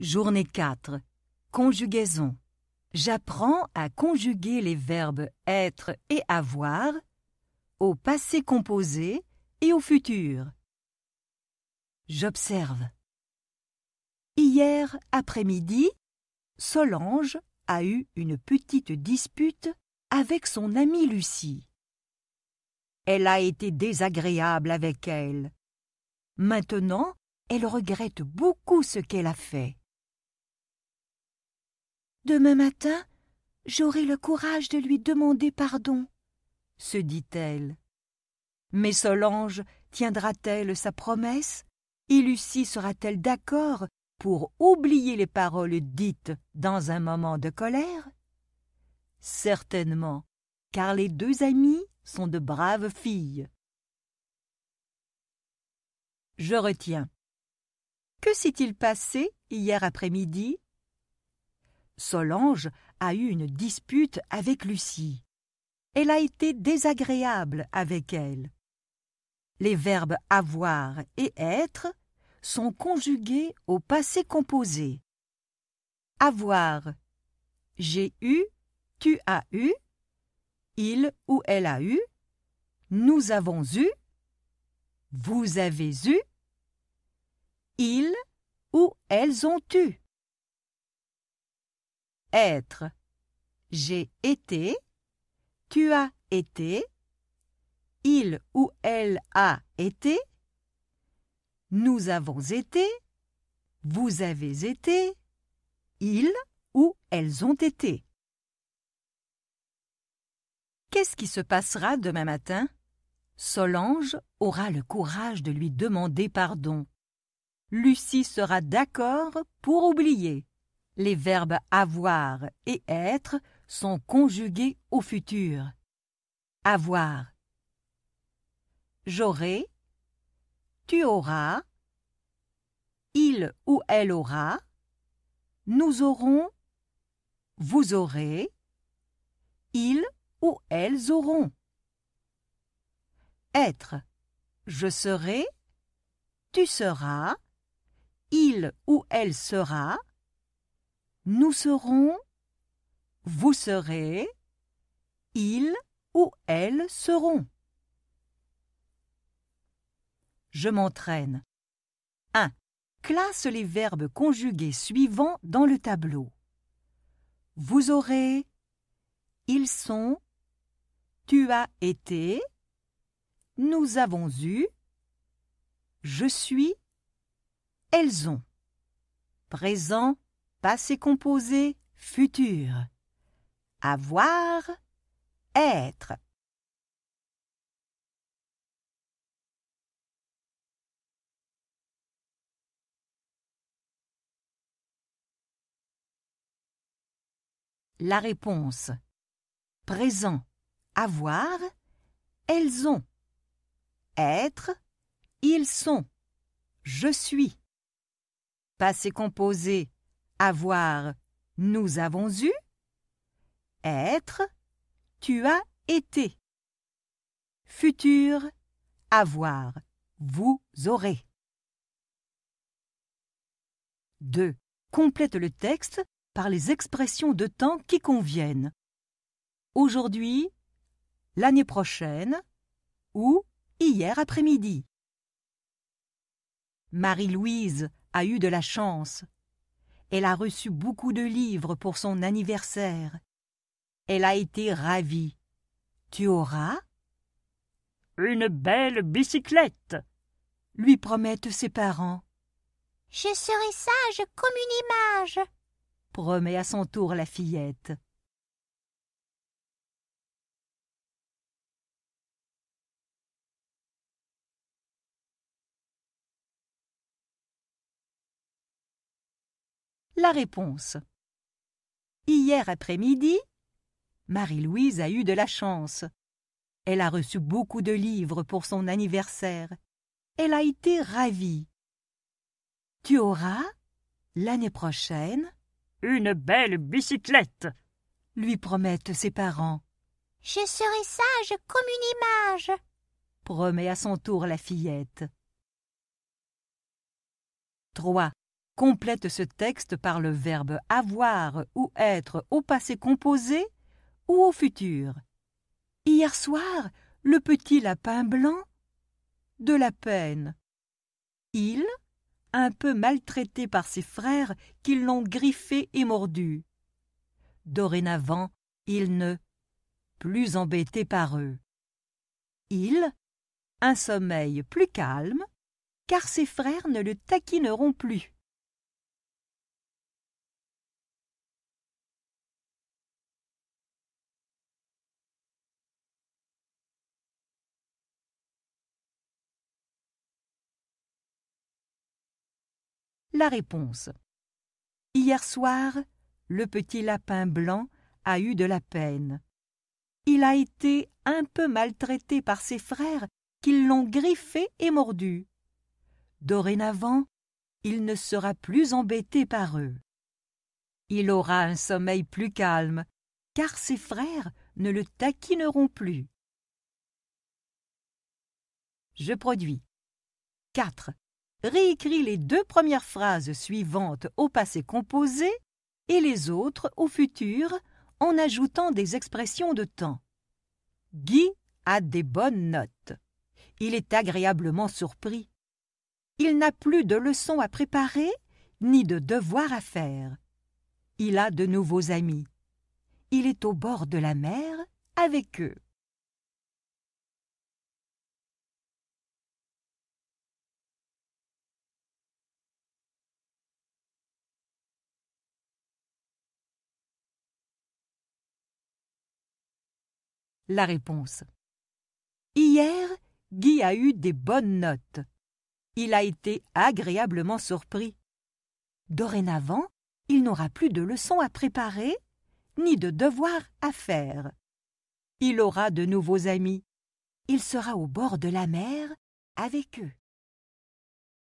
Journée 4. Conjugaison. J'apprends à conjuguer les verbes être et avoir au passé composé et au futur. J'observe. Hier après-midi, Solange a eu une petite dispute avec son amie Lucie. Elle a été désagréable avec elle. Maintenant, elle regrette beaucoup ce qu'elle a fait. Demain matin, j'aurai le courage de lui demander pardon, se dit-elle. Mais Solange tiendra-t-elle sa promesse Et Lucie sera-t-elle d'accord pour oublier les paroles dites dans un moment de colère Certainement, car les deux amies sont de braves filles. Je retiens. Que s'est-il passé hier après-midi Solange a eu une dispute avec Lucie. Elle a été désagréable avec elle. Les verbes avoir et être sont conjugués au passé composé. Avoir. J'ai eu, tu as eu, il ou elle a eu, nous avons eu, vous avez eu, ils ou elles ont eu être. J'ai été, tu as été, il ou elle a été, nous avons été, vous avez été, ils ou elles ont été. Qu'est-ce qui se passera demain matin Solange aura le courage de lui demander pardon. Lucie sera d'accord pour oublier les verbes avoir et être sont conjugués au futur. Avoir. J'aurai. Tu auras. Il ou elle aura. Nous aurons. Vous aurez. Ils ou elles auront. Être. Je serai. Tu seras. Il ou elle sera nous serons, vous serez, ils ou elles seront. Je m'entraîne. 1. Classe les verbes conjugués suivants dans le tableau. Vous aurez, ils sont, tu as été, nous avons eu, je suis, elles ont. Présent passé composé futur. Avoir, être. La réponse. Présent. Avoir. Elles ont. Être. Ils sont. Je suis. Passé composé avoir, nous avons eu. Être, tu as été. Futur, avoir, vous aurez. 2. Complète le texte par les expressions de temps qui conviennent. Aujourd'hui, l'année prochaine ou hier après-midi. Marie-Louise a eu de la chance. Elle a reçu beaucoup de livres pour son anniversaire. Elle a été ravie. Tu auras Une belle bicyclette, lui promettent ses parents. Je serai sage comme une image, promet à son tour la fillette. La réponse. Hier après-midi, Marie-Louise a eu de la chance. Elle a reçu beaucoup de livres pour son anniversaire. Elle a été ravie. Tu auras, l'année prochaine, une belle bicyclette, lui promettent ses parents. Je serai sage comme une image, promet à son tour la fillette. Trois. Complète ce texte par le verbe avoir ou être au passé composé ou au futur. Hier soir, le petit lapin blanc de la peine. Il, un peu maltraité par ses frères qui l'ont griffé et mordu. Dorénavant, il ne plus embêté par eux. Il, un sommeil plus calme, car ses frères ne le taquineront plus. La réponse. Hier soir, le petit lapin blanc a eu de la peine. Il a été un peu maltraité par ses frères qui l'ont griffé et mordu. Dorénavant, il ne sera plus embêté par eux. Il aura un sommeil plus calme, car ses frères ne le taquineront plus. Je produis. 4 réécrit les deux premières phrases suivantes au passé composé et les autres au futur en ajoutant des expressions de temps. Guy a des bonnes notes. Il est agréablement surpris. Il n'a plus de leçons à préparer ni de devoirs à faire. Il a de nouveaux amis. Il est au bord de la mer avec eux. la réponse. Hier, Guy a eu des bonnes notes. Il a été agréablement surpris. Dorénavant, il n'aura plus de leçons à préparer, ni de devoirs à faire. Il aura de nouveaux amis. Il sera au bord de la mer avec eux.